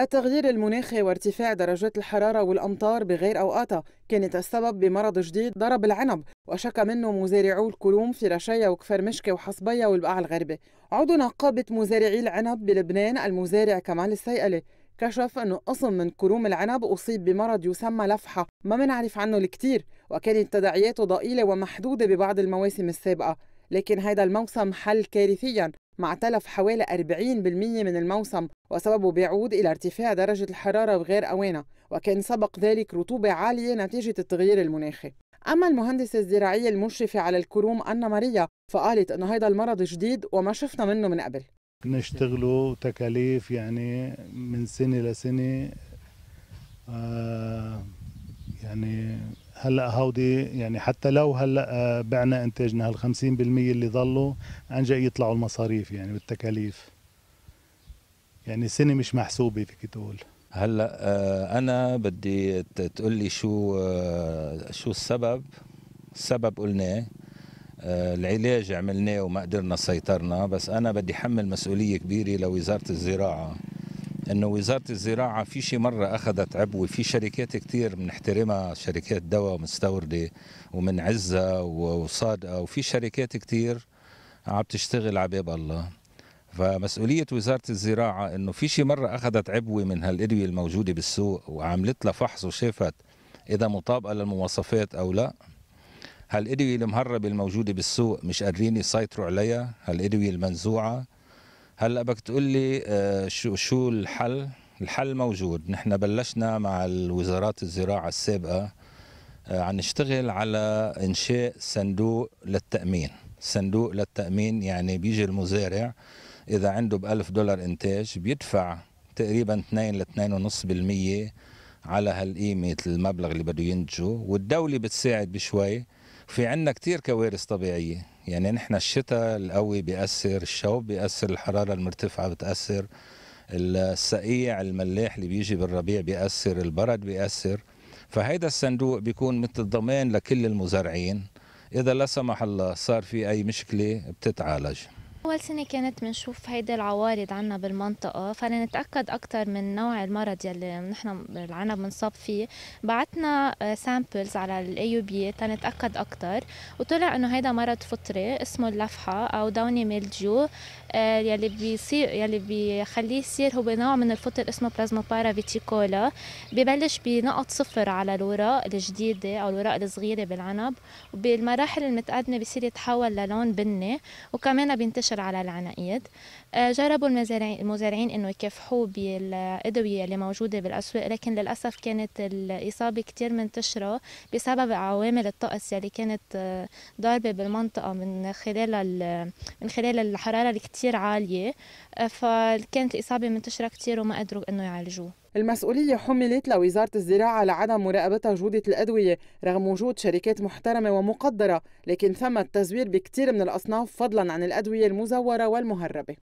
التغيير المناخي وارتفاع درجات الحرارة والأمطار بغير أوقاتها كانت السبب بمرض جديد ضرب العنب وشكى منه مزارعو الكلوم في رشايا وكفر مشكة وحصبيا والبقع الغربي عضو نقابة مزارعي العنب بلبنان المزارع كمال السيقلي كشف أنه قسم من كروم العنب أصيب بمرض يسمى لفحة ما منعرف عنه الكثير وكانت تداعياته ضئيلة ومحدودة ببعض المواسم السابقة لكن هذا الموسم حل كارثيا مع تلف حوالي 40% من الموسم وسببه بيعود إلى ارتفاع درجة الحرارة بغير أوانها وكان سبق ذلك رطوبة عالية نتيجة التغيير المناخي أما المهندسة الزراعية المشرفة على الكروم أنا ماريا فقالت أنه هذا المرض جديد وما شفنا منه من قبل نشتغلوا تكاليف يعني من سنة لسنة آه يعني هلا هودي يعني حتى لو هلا آه، بعنا انتاجنا هال 50% اللي ضلوا جاي يطلعوا المصاريف يعني والتكاليف يعني سنه مش محسوبه فيك تقول هلا آه، انا بدي تقول لي شو آه، شو السبب السبب قلناه العلاج عملناه وما قدرنا سيطرنا بس انا بدي حمل مسؤوليه كبيره لوزاره الزراعه انه وزاره الزراعه في شي مره اخذت عبوه في شركات كثير بنحترمها شركات دواء مستورده ومنعزها وصادقه وفي شركات كثير عم تشتغل عباب الله فمسؤولية وزارة الزراعة انه في شي مرة اخذت عبوة من هالادوية الموجودة بالسوق وعملت لها فحص وشافت اذا مطابقة للمواصفات او لا هالادوية المهربة الموجودة بالسوق مش قادرين يسيطروا عليها هالادوية المنزوعة هلا بدك تقول لي آه، شو شو الحل الحل موجود نحن بلشنا مع الوزارات الزراعه السابقه آه، عم نشتغل على انشاء صندوق للتامين صندوق للتامين يعني بيجي المزارع اذا عنده ب 1000 دولار انتاج بيدفع تقريبا 2 ل 2.5% على هالقيمه المبلغ اللي بده ينتجه والدوله بتساعد بشوي في عندنا كثير كوارث طبيعيه يعني نحن الشتاء القوي بيأثر الشوب بيأثر الحرارة المرتفعة بتأثر السقيع الملاح اللي بيجي بالربيع بيأثر البرد بيأثر فهيدا الصندوق بيكون مثل ضمان لكل المزارعين إذا لا سمح الله صار في أي مشكلة بتتعالج أول سنة كانت بنشوف هيدا العوارض عنا بالمنطقة فلنتأكد أكثر من نوع المرض يلي نحن العنب بنصاب فيه بعتنا سامبلز آه، على الاي يو بي تنتأكد أكثر وطلع إنه هيدا مرض فطري اسمه اللفحة أو دوني ميلديو آه، يلي بيصير يلي بيخليه يصير هو نوع من الفطر اسمه بلازما بارا فيتيكولا ببلش بنقط صفر على الوراق الجديدة أو الوراق الصغيرة بالعنب وبالمراحل المتقدمة بيصير يتحول للون بني وكمان بينتشر مباشر على العناقيد آه، جربوا المزارعين انه يكافحوا بالادويه اللي موجوده بالاسواق لكن للاسف كانت الاصابه كتير منتشره بسبب عوامل الطقس اللي كانت آه، ضاربه بالمنطقه من خلال من خلال الحراره اللي كتير عاليه آه، فكانت الاصابه منتشره كتير وما قدروا انه يعالجوه المسؤولية حملت لوزارة الزراعة لعدم مراقبتها جودة الأدوية رغم وجود شركات محترمة ومقدرة لكن ثم التزوير بكثير من الأصناف فضلا عن الأدوية المزورة والمهربة